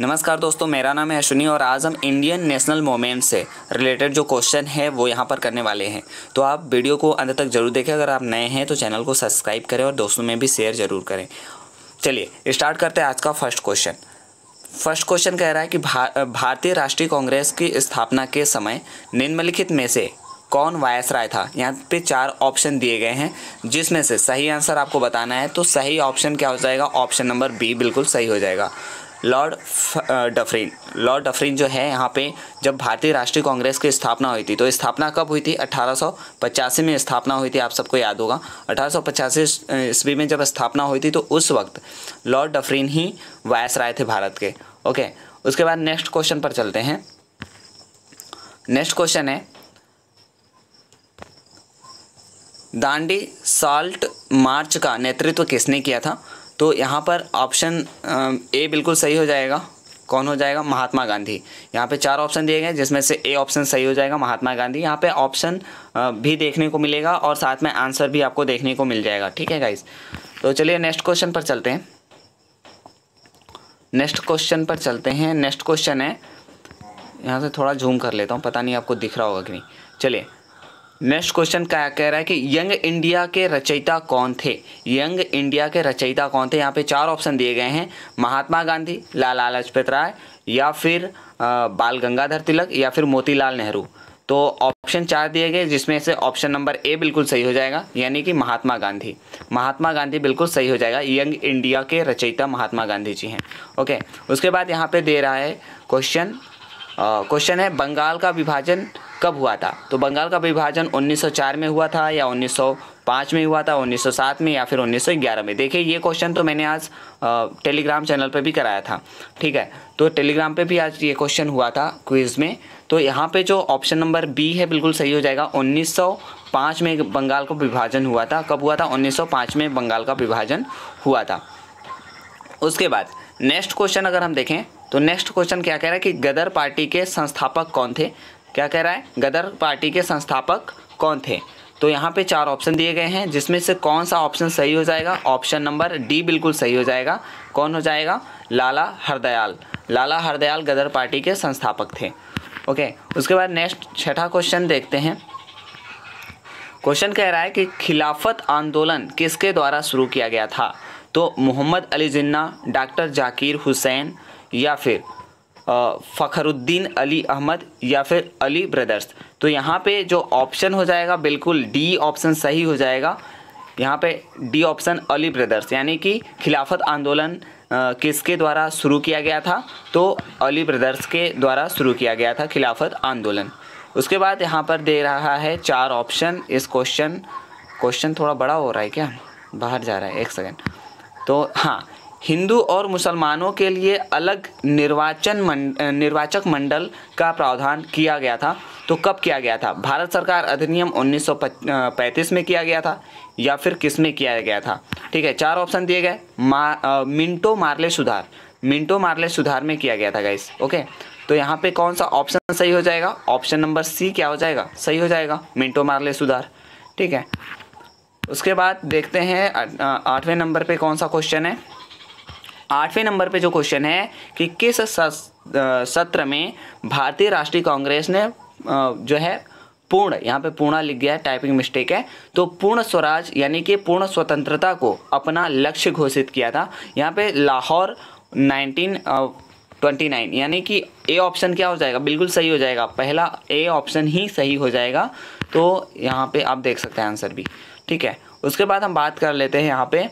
नमस्कार दोस्तों मेरा नाम है अश्विनी और आज हम इंडियन नेशनल मोमेंट से रिलेटेड जो क्वेश्चन है वो यहाँ पर करने वाले हैं तो आप वीडियो को अंत तक जरूर देखें अगर आप नए हैं तो चैनल को सब्सक्राइब करें और दोस्तों में भी शेयर जरूर करें चलिए स्टार्ट करते हैं आज का फर्स्ट क्वेश्चन फर्स्ट क्वेश्चन कह रहा है कि भा, भारतीय राष्ट्रीय कांग्रेस की स्थापना के समय निम्नलिखित में से कौन वायस राय था यहाँ पे चार ऑप्शन दिए गए हैं जिसमें से सही आंसर आपको बताना है तो सही ऑप्शन क्या हो जाएगा ऑप्शन नंबर बी बिल्कुल सही हो जाएगा लॉर्ड डफरीन लॉर्ड डफरीन जो है यहाँ पे जब भारतीय राष्ट्रीय कांग्रेस की स्थापना हुई थी तो स्थापना कब हुई थी अठारह में स्थापना हुई थी आप सबको याद होगा अठारह ईस्वी में जब स्थापना हुई थी तो उस वक्त लॉर्ड डफरीन ही वायस राय थे भारत के ओके उसके बाद नेक्स्ट क्वेश्चन पर चलते हैं नेक्स्ट क्वेश्चन है दांडी साल्ट मार्च का नेतृत्व किसने किया था तो यहाँ पर ऑप्शन ए बिल्कुल सही हो जाएगा कौन हो जाएगा महात्मा गांधी यहाँ पे चार ऑप्शन दिए गए जिसमें से ए ऑप्शन सही हो जाएगा महात्मा गांधी यहाँ पे ऑप्शन भी देखने को मिलेगा और साथ में आंसर भी आपको देखने को मिल जाएगा ठीक है गाइज तो चलिए नेक्स्ट क्वेश्चन पर चलते हैं नेक्स्ट क्वेश्चन पर चलते हैं नेक्स्ट क्वेश्चन है यहाँ से थोड़ा जूम कर लेता हूँ पता नहीं आपको दिख रहा होगा कि नहीं चलिए नेक्स्ट क्वेश्चन क्या कह रहा है कि यंग इंडिया के रचयिता कौन थे यंग इंडिया के रचयिता कौन थे यहाँ पे चार ऑप्शन दिए गए हैं महात्मा गांधी लाला लाजपत राय या फिर बाल गंगाधर तिलक या फिर मोतीलाल नेहरू तो ऑप्शन चार दिए गए जिसमें से ऑप्शन नंबर ए बिल्कुल सही हो जाएगा यानी कि महात्मा गांधी महात्मा गांधी बिल्कुल सही हो जाएगा यंग इंडिया के रचयिता महात्मा गांधी जी हैं ओके उसके बाद यहाँ पे दे रहा है क्वेश्चन क्वेश्चन है बंगाल का विभाजन कब हुआ था तो बंगाल का विभाजन 1904 में हुआ था या 1905 में हुआ था 1907 में या फिर 1911 में देखिए ये क्वेश्चन तो मैंने आज टेलीग्राम चैनल पर भी कराया था ठीक है तो टेलीग्राम पे भी आज ये क्वेश्चन हुआ था क्विज में तो यहाँ पे जो ऑप्शन नंबर बी है बिल्कुल सही हो जाएगा 1905 में बंगाल का विभाजन हुआ था कब हुआ था 1905 में बंगाल का विभाजन हुआ था उसके बाद नेक्स्ट क्वेश्चन अगर हम देखें तो नेक्स्ट क्वेश्चन क्या कह रहा है कि गदर पार्टी के संस्थापक कौन थे क्या कह रहा है गदर पार्टी के संस्थापक कौन थे तो यहाँ पे चार ऑप्शन दिए गए हैं जिसमें से कौन सा ऑप्शन सही हो जाएगा ऑप्शन नंबर डी बिल्कुल सही हो जाएगा कौन हो जाएगा लाला हरदयाल लाला हरदयाल गदर पार्टी के संस्थापक थे ओके उसके बाद नेक्स्ट छठा क्वेश्चन देखते हैं क्वेश्चन कह रहा है कि खिलाफत आंदोलन किसके द्वारा शुरू किया गया था तो मोहम्मद अली जिन्ना डॉक्टर जाकिर हुसैन या फिर फ़खरुद्दीन अली अहमद या फिर अली ब्रदर्स तो यहाँ पे जो ऑप्शन हो जाएगा बिल्कुल डी ऑप्शन सही हो जाएगा यहाँ पे डी ऑप्शन अली ब्रदर्स यानी कि खिलाफत आंदोलन किसके द्वारा शुरू किया गया था तो अली ब्रदर्स के द्वारा शुरू किया गया था खिलाफत आंदोलन उसके बाद यहाँ पर दे रहा है चार ऑप्शन इस क्वेश्चन क्वेश्चन थोड़ा बड़ा हो रहा है क्या बाहर जा रहा है एक सेकेंड तो हाँ हिंदू और मुसलमानों के लिए अलग निर्वाचन मंड, निर्वाचक मंडल का प्रावधान किया गया था तो कब किया गया था भारत सरकार अधिनियम 1935 में किया गया था या फिर किस में किया गया था ठीक है चार ऑप्शन दिए गए मा, मिंटो मार्ले सुधार मिंटो मार्ले सुधार में किया गया था गाइस ओके तो यहाँ पे कौन सा ऑप्शन सही हो जाएगा ऑप्शन नंबर सी क्या हो जाएगा सही हो जाएगा मिंटो मार्ले सुधार ठीक है उसके बाद देखते हैं आठवें नंबर पे कौन सा क्वेश्चन है आठवें नंबर पे जो क्वेश्चन है कि किस सत्र में भारतीय राष्ट्रीय कांग्रेस ने जो है पूर्ण यहाँ पे पूर्णा लिख गया है टाइपिंग मिस्टेक है तो पूर्ण स्वराज यानी कि पूर्ण स्वतंत्रता को अपना लक्ष्य घोषित किया था यहाँ पे लाहौर 1929 यानी कि ए ऑप्शन क्या हो जाएगा बिल्कुल सही हो जाएगा पहला ए ऑप्शन ही सही हो जाएगा तो यहाँ पे आप देख सकते हैं आंसर भी ठीक है उसके बाद हम बात कर लेते हैं यहाँ पे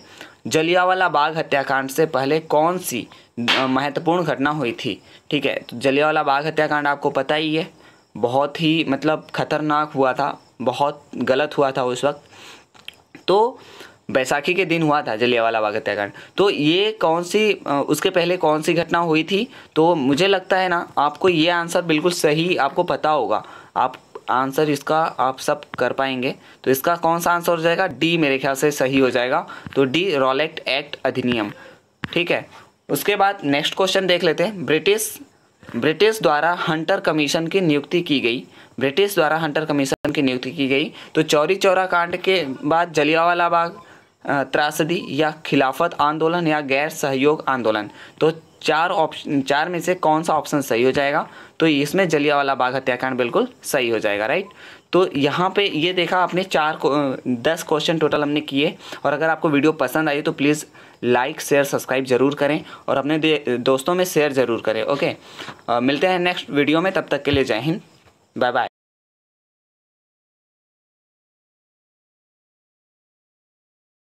जलियावाला बाग हत्याकांड से पहले कौन सी महत्वपूर्ण घटना हुई थी ठीक है तो जलियावाला बाग हत्याकांड आपको पता ही है बहुत ही मतलब खतरनाक हुआ था बहुत गलत हुआ था उस वक्त तो बैसाखी के दिन हुआ था जलियावाला बाग हत्याकांड तो ये कौन सी उसके पहले कौन सी घटना हुई थी तो मुझे लगता है ना आपको ये आंसर बिल्कुल सही आपको पता होगा आप आंसर इसका आप सब कर पाएंगे तो इसका कौन सा आंसर हो जाएगा डी मेरे ख्याल से सही हो जाएगा तो डी रॉलेक्ट एक्ट अधिनियम ठीक है उसके बाद नेक्स्ट क्वेश्चन देख लेते हैं ब्रिटिश ब्रिटिश द्वारा हंटर कमीशन की नियुक्ति की गई ब्रिटिश द्वारा हंटर कमीशन की नियुक्ति की गई तो चौरी चौरा कांड के बाद जलियावाला बाग त्रासदी या खिलाफत आंदोलन या गैर सहयोग आंदोलन तो चार ऑप्शन चार में से कौन सा ऑप्शन सही हो जाएगा तो इसमें जलियावाला बाग हत्याकांड बिल्कुल सही हो जाएगा राइट तो यहाँ पे ये देखा आपने चार को, दस क्वेश्चन टोटल हमने किए और अगर आपको वीडियो पसंद आई तो प्लीज़ लाइक शेयर सब्सक्राइब जरूर करें और अपने दोस्तों में शेयर ज़रूर करें ओके आ, मिलते हैं नेक्स्ट वीडियो में तब तक के लिए जय हिंद बाय बाय